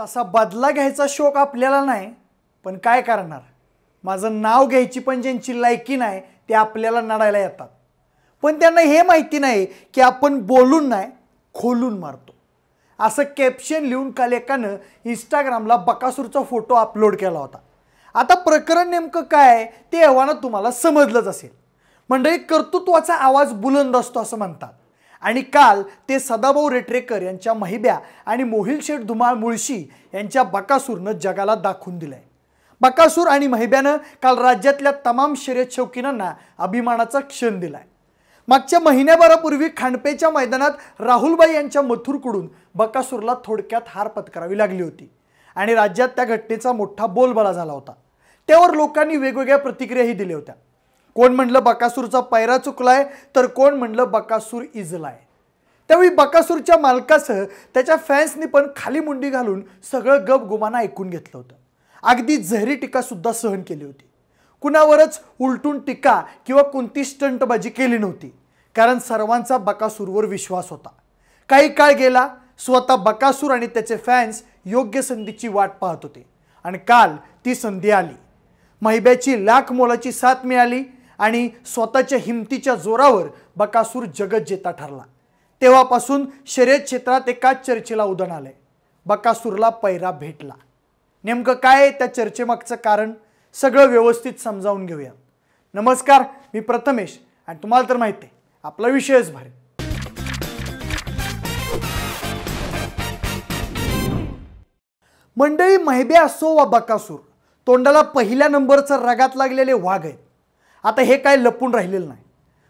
तसा बदला घ्यायचा शोक आपल्याला नाही पण काय करणार माझं नाव घ्यायची पण ज्यांची लायकी नाही ते आपल्याला नडायला येतात पण त्यांना हे माहिती नाही की आपण बोलून नाही खोलून मारतो असं कॅप्शन लिहून काल एकानं इंस्टाग्रामला बकासूरचा फोटो अपलोड केला होता आता प्रकरण नेमकं काय ते एव्हाना तुम्हाला समजलंच असेल मंडळी कर्तृत्वाचा आवाज बुलंद असतो असं म्हणतात आणि काल ते सदाभाऊ रेटरेकर यांच्या महिब्या आणि मोहिल शेठ धुमाळ मुळशी यांच्या बकासूरनं जगाला दाखवून दिलंय बकासूर आणि महिब्यानं काल राज्यातल्या तमाम शर्यत शौकीनांना अभिमानाचा क्षण दिलाय मागच्या महिन्याभरापूर्वी खांडपेच्या मैदानात राहुलबाई यांच्या मथुरकडून बकासूरला थोडक्यात हार पत्करावी लागली होती आणि राज्यात त्या घटनेचा मोठा बोलबाला झाला होता त्यावर लोकांनी वेगवेगळ्या प्रतिक्रियाही दिल्या होत्या कोण म्हणलं बकासूरचा पायरा चुकलाय तर कोण म्हणलं बकासूर इजलाय त्यावेळी बकासूरच्या मालकासह त्याच्या फॅन्सनी पण खाली मुंडी घालून सगळं गप गुमाना ऐकून घेतलं होतं अगदी झहरी टीका सुद्धा सहन केली होती कुणावरच उलटून टीका किंवा कोणती स्टंटबाजी केली नव्हती कारण सर्वांचा बकासूरवर विश्वास होता काही काळ गेला स्वतः बकासूर आणि त्याचे फॅन्स योग्य संधीची वाट पाहत होते आणि काल ती संधी आली महिब्याची लाख मोलाची साथ मिळाली आणि स्वतःच्या हिमतीच्या जोरावर बकासूर जेता ठरला तेव्हापासून शर्यत क्षेत्रात एकाच चर्चेला उदण आलंय बकासूरला पैरा भेटला नेमकं काय त्या चर्चेमागचं कारण सगळं व्यवस्थित समजावून घेऊया नमस्कार मी प्रथमेश आणि तुम्हाला तर माहिती आहे आपला विषयच भारी मंडळी महेबे असो वा बकासूर तोंडाला पहिल्या नंबरचं रगात लागलेले वाघ आहेत आता हे काय लपून राहिलेलं नाही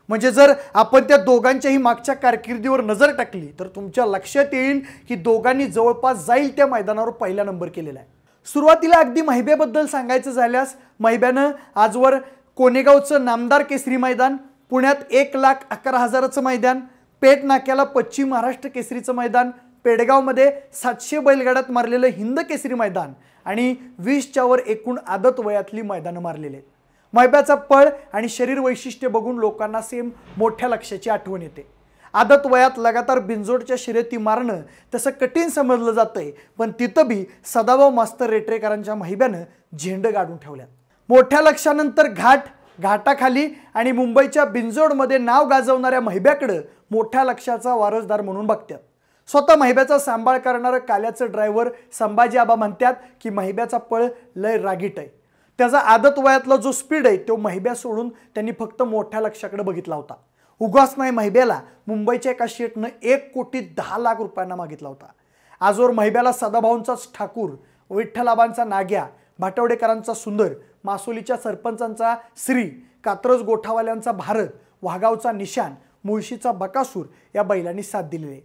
म्हणजे जर आपण त्या दोघांच्याही मागच्या कारकिर्दीवर नजर टाकली तर तुमच्या लक्षात येईल की दोघांनी जवळपास जाईल त्या मैदानावर पहिला नंबर केलेला आहे सुरुवातीला अगदी महिब्याबद्दल सांगायचं झाल्यास महिब्यानं आजवर कोनेगावचं नामदार केसरी मैदान पुण्यात एक लाख अकरा हजाराचं मैदान पेट नाक्याला पश्चिम महाराष्ट्र केसरीचं मैदान पेडगावमध्ये सातशे बैलगाड्यात मारलेलं हिंद केसरी मैदान आणि वीसच्यावर एकूण आदत वयातली मैदानं मारलेले मैब्याचा पळ आणि शरीर वैशिष्ट्य बघून लोकांना सेम मोठ्या लक्ष्याची आठवण येते आदत वयात लगातार बिंजोडच्या शर्यती मारणं तसं कठीण समजलं जातंय पण तिथं बी सदाभाऊ मास्तर रेटरेकरांच्या महिब्यानं झेंड गाडून ठेवल्यात मोठ्या लक्षानंतर घाट घाटाखाली आणि मुंबईच्या बिंजोडमध्ये नाव गाजवणाऱ्या महिब्याकडं मोठ्या लक्षाचा वारसदार म्हणून बघतात स्वतः महिब्याचा सांभाळ करणारं काल्याचं ड्रायव्हर संभाजी आबा म्हणतात की महिब्याचा पळ लय रागीट आहे त्याचा आदत वयातला जो स्पीड आहे तो महिब्या सोडून त्यांनी फक्त मोठ्या लक्ष्याकडे बघितला होता उगाच नाही महिब्याला मुंबईच्या एका शेटनं एक कोटी दहा लाख रुपयांना मागितला होता आजवर महिब्याला सदाभाऊंचाच ठाकूर विठ्ठलाबांचा नाग्या भाटवडेकरांचा सुंदर मासोलीच्या सरपंचांचा श्री कात्रज गोठावाल्यांचा भारत वाघावचा निशान मुळशीचा बकासूर या बैलांनी साथ दिलेले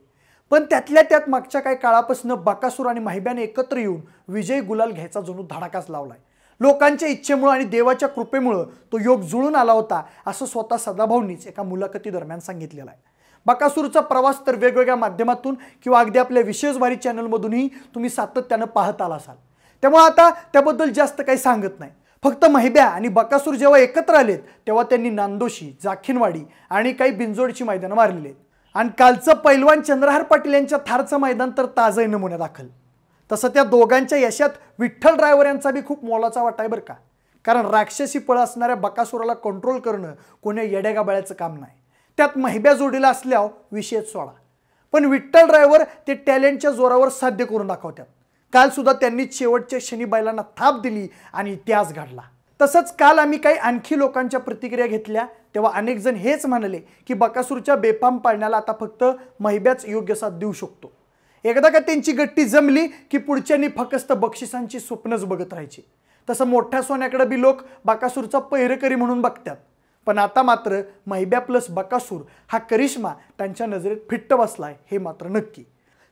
पण त्यातल्या त्यात मागच्या काही काळापासून बकासूर आणि महिब्याने एकत्र येऊन विजय गुलाल घ्यायचा जणू धडाकाच लावलाय लोकांच्या इच्छेमुळं आणि देवाच्या कृपेमुळं तो योग जुळून आला होता असं स्वतः सदाभाऊनीच एका दरम्यान सांगितलेलं आहे बकासूरचा प्रवास तर वेगवेगळ्या माध्यमातून किंवा अगदी आपल्या विशेष वारी चॅनलमधूनही तुम्ही सातत्यानं पाहत आला असाल त्यामुळे आता त्याबद्दल जास्त काही सांगत नाही फक्त महिब्या आणि बकासूर जेव्हा एकत्र आलेत तेव्हा त्यांनी नांदोशी जाखिनवाडी आणि काही बिंजोडची मैदानं मारलेली आहेत आणि कालचं पैलवान चंद्रहार पाटील यांच्या थारचं मैदान तर ताजही नमुन्या दाखल तसं त्या दोघांच्या यशात विठ्ठल ड्रायव्हर यांचा बी खूप मोलाचा वाटा आहे बरं का कारण राक्षसी पळ असणाऱ्या बकासुराला कंट्रोल करणं कोणी येड्यागाबाळ्याचं काम नाही त्यात महिब्या जोडीला असल्यावर विषय सोडा पण विठ्ठल ड्रायव्हर ते टॅलेंटच्या जोरावर साध्य करून दाखवतात कालसुद्धा त्यांनी शेवटच्या शनी बैलांना थाप दिली आणि इतिहास घडला तसंच काल आम्ही काही आणखी लोकांच्या प्रतिक्रिया घेतल्या तेव्हा अनेक जण हेच म्हणाले की बकासूरच्या बेपाम पाळण्याला आता फक्त महिब्याच योग्य साथ देऊ शकतो एकदा का त्यांची गट्टी जमली की पुढच्यानी फकस्त बक्षिसांची स्वप्नच बघत राहायची तसं मोठ्या सोन्याकडे बी लोक बकासूरचा पैरकरी म्हणून बघतात पण आता मात्र मैब्या प्लस बकासूर हा करिश्मा त्यांच्या नजरेत फिट्ट बसलाय हे मात्र नक्की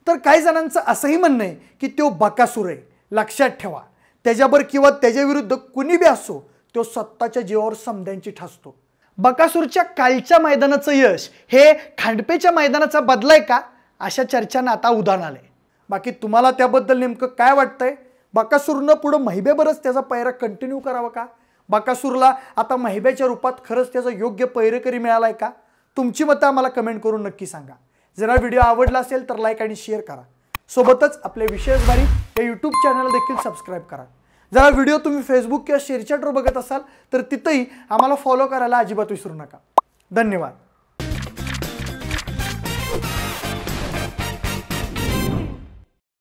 तर काही जणांचं असंही म्हणणं आहे की तो बकासूर आहे लक्षात ठेवा त्याच्यावर किंवा त्याच्याविरुद्ध कुणी बी असो तो स्वतःच्या जीवावर समध्यांची ठासतो बकासूरच्या कालच्या मैदानाचं यश हे खांडपेच्या मैदानाचा बदलाय का अशा चर्चांना आता उदाहरण आलं आहे बाकी तुम्हाला त्याबद्दल नेमकं काय वाटतंय बाकासूरनं पुढं महिबेबरच त्याचा पैरा कंटिन्यू करावा का बाकासूरला आता महिब्याच्या रूपात खरंच त्याचा योग्य पैरेकरी मिळाला आहे का तुमची मतं आम्हाला कमेंट करून नक्की सांगा जरा व्हिडिओ आवडला असेल तर लाईक आणि शेअर करा सोबतच आपले विशेष या यूट्यूब चॅनल देखील सबस्क्राईब करा जरा व्हिडिओ तुम्ही फेसबुक किंवा शेअरचॅटवर बघत असाल तर तिथंही आम्हाला फॉलो करायला अजिबात विसरू नका धन्यवाद